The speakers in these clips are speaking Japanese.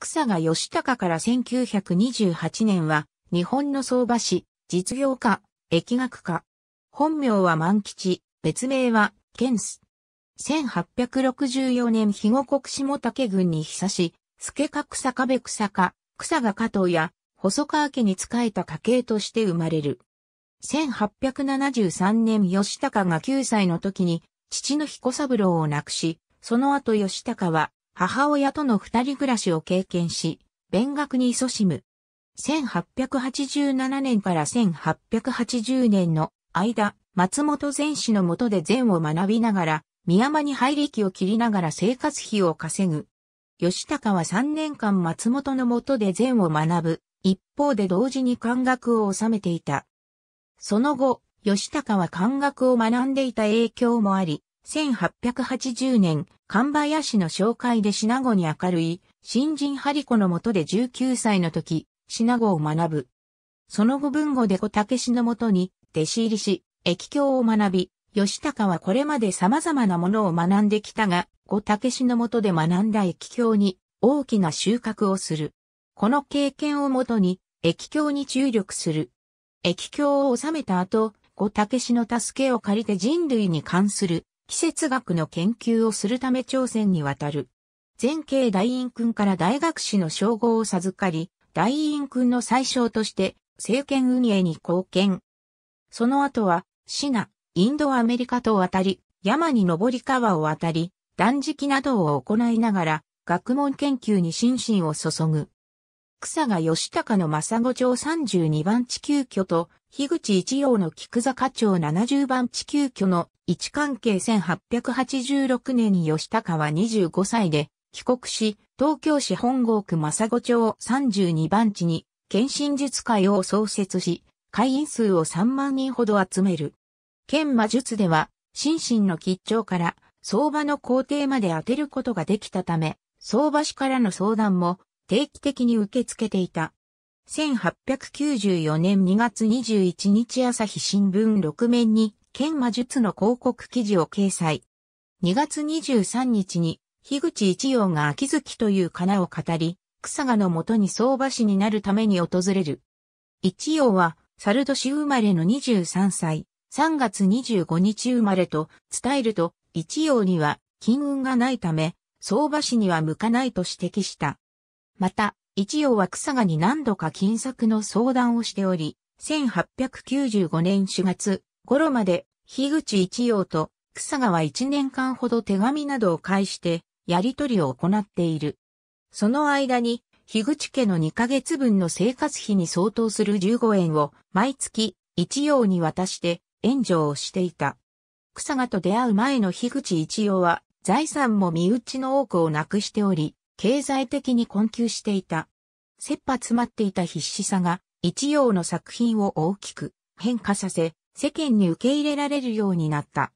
草賀義高から1928年は、日本の相場師、実業家、疫学家。本名は万吉、別名は、ケンス。1864年肥後国下竹郡に久し、助か草壁草か、草賀加藤や、細川家に仕えた家系として生まれる。1873年吉高が9歳の時に、父の彦三郎を亡くし、その後吉高は母親との二人暮らしを経験し、勉学に勤しむ。1887年から1880年の間、松本禅師の下で禅を学びながら、宮山に入り気を切りながら生活費を稼ぐ。吉高は3年間松本の下で禅を学ぶ。一方で同時に漢学を収めていた。その後、吉高は漢学を学んでいた影響もあり、1880年、神林の紹介で品子に明るい、新人張リ子のもとで19歳の時、品子を学ぶ。その後文語で小竹氏のもとに、弟子入りし、液経を学び、吉高はこれまで様々なものを学んできたが、小竹氏のもとで学んだ液経に大きな収穫をする。この経験をもとに、液経に注力する。液経を収めた後、小竹氏の助けを借りて人類に関する季節学の研究をするため朝鮮に渡る。前景大院君から大学士の称号を授かり、大院君の最小として政権運営に貢献。その後は、シナ、インドアメリカと渡り、山に登り川を渡り、断食などを行いながら、学問研究に心身を注ぐ。草が吉高の正子町32番地球居と、樋口一葉の菊坂町70番地球居の位置関係1886年に吉高は25歳で帰国し、東京市本郷区正子町32番地に献身術会を創設し、会員数を3万人ほど集める。県魔術では、心身の吉兆から相場の工程まで当てることができたため、相場師からの相談も定期的に受け付けていた。1894年2月21日朝日新聞6面に、剣魔術の広告記事を掲載。2月23日に、樋口一葉が秋月という名を語り、草賀のもとに相場師になるために訪れる。一葉は、猿年生まれの23歳、3月25日生まれと伝えると、一葉には金運がないため、相場師には向かないと指摘した。また、一葉は草賀に何度か金策の相談をしており、1895年4月頃まで、樋口一葉と草賀は1年間ほど手紙などを介して、やりとりを行っている。その間に、樋口家の2ヶ月分の生活費に相当する15円を毎月一葉に渡して援助をしていた。草賀と出会う前の樋口一葉は財産も身内の多くをなくしており、経済的に困窮していた。切羽詰まっていた必死さが、一葉の作品を大きく変化させ、世間に受け入れられるようになった。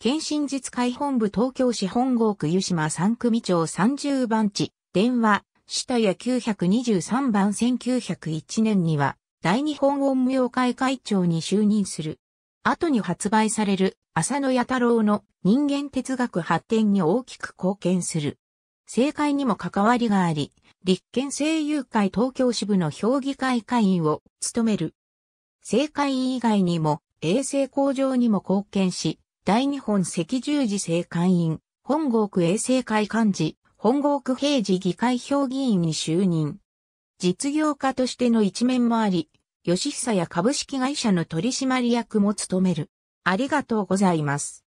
検診術会本部東京市本郷区湯島3組長30番地、電話、下百923番1901年には、大日本音無用会会長に就任する。後に発売される、浅野弥太郎の人間哲学発展に大きく貢献する。政界にも関わりがあり、立憲政友会東京支部の評議会会員を務める。政界以外にも、衛生向上にも貢献し、大日本赤十字政会員、本郷区衛生会幹事、本郷区平時議会評議員に就任。実業家としての一面もあり、吉久や株式会社の取締役も務める。ありがとうございます。